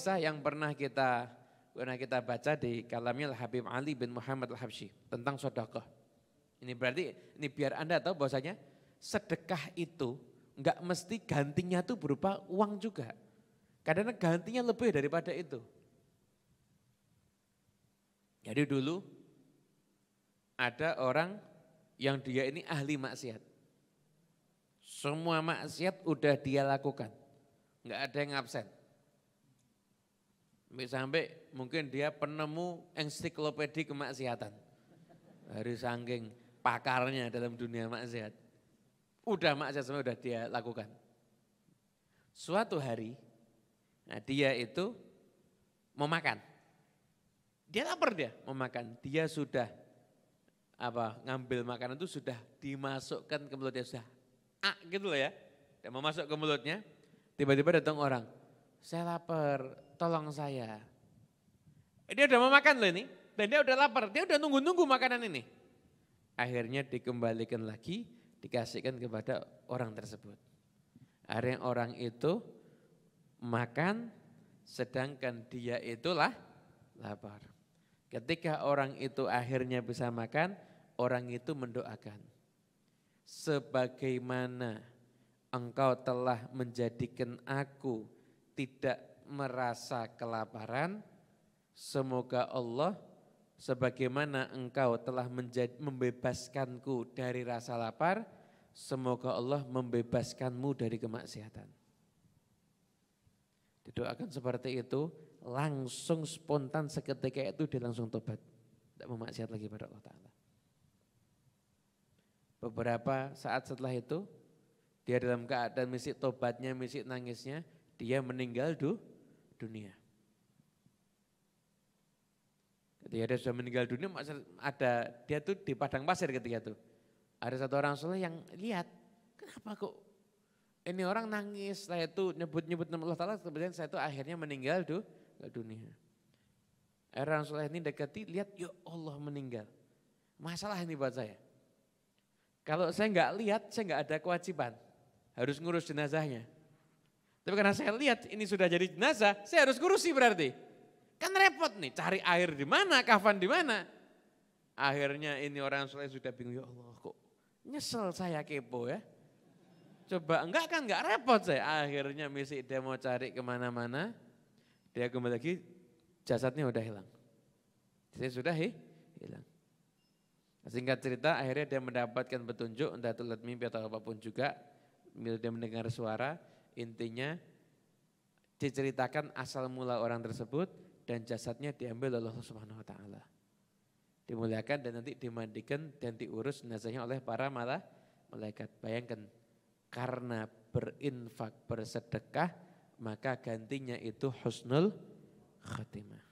kisah yang pernah kita pernah kita baca di kalamnya Habib Ali bin Muhammad Al-Habsyi tentang sedekah. Ini berarti ini biar Anda tahu bahwasanya sedekah itu enggak mesti gantinya tuh berupa uang juga. Kadang gantinya lebih daripada itu. Jadi dulu ada orang yang dia ini ahli maksiat. Semua maksiat udah dia lakukan. Enggak ada yang absen. Sampai mungkin dia penemu ensiklopedia kemaksiatan. Dari sangking pakarnya dalam dunia maksiat. Udah maksiat semua udah dia lakukan. Suatu hari nah dia itu memakan. Dia lapar dia memakan. Dia sudah apa ngambil makanan itu sudah dimasukkan ke mulutnya sudah ah gitu loh ya. Dan memasuk ke mulutnya, tiba-tiba datang orang. Saya lapar, tolong saya. Dia udah mau makan loh ini, dan dia udah lapar, dia udah nunggu-nunggu makanan ini. Akhirnya dikembalikan lagi, dikasihkan kepada orang tersebut. Akhirnya orang itu makan, sedangkan dia itulah lapar. Ketika orang itu akhirnya bisa makan, orang itu mendoakan. Sebagaimana engkau telah menjadikan aku tidak merasa kelaparan, semoga Allah sebagaimana engkau telah menjadi, membebaskanku dari rasa lapar, semoga Allah membebaskanmu dari kemaksiatan. Didoakan seperti itu, langsung spontan seketika itu dia langsung tobat. Tidak memaksiat lagi pada Allah Ta'ala. Beberapa saat setelah itu, dia dalam keadaan misi tobatnya, misi nangisnya, dia meninggal duh, dunia. Ketika dia sudah meninggal dunia, ada dia tuh di padang pasir ketika itu. Ada satu orang soleh yang lihat, kenapa kok ini orang nangis, saya itu nyebut-nyebut nama Allah Ta'ala, kemudian saya itu akhirnya meninggal tuh ke dunia. Akhirnya orang soleh ini dekati, lihat, ya Allah meninggal. Masalah ini buat saya. Kalau saya nggak lihat, saya nggak ada kewajiban. Harus ngurus jenazahnya. Tapi karena saya lihat ini sudah jadi jenazah, saya harus ngurusi berarti. Kan repot nih, cari air di mana, kafan di mana. Akhirnya ini orang soleh sudah bingung, ya Allah kok nyesel saya kepo ya. Coba enggak kan enggak repot saya. Akhirnya misi dia mau cari kemana-mana, dia kembali lagi jasadnya udah hilang. Saya sudah hi, hilang. Singkat cerita akhirnya dia mendapatkan petunjuk entah itu lewat mimpi atau apapun juga. Dia mendengar suara, Intinya diceritakan asal mula orang tersebut dan jasadnya diambil oleh Allah Subhanahu wa taala. Dimuliakan dan nanti dimandikan dan diurus jenazahnya oleh para malah malaikat. Bayangkan karena berinfak bersedekah maka gantinya itu husnul khatimah.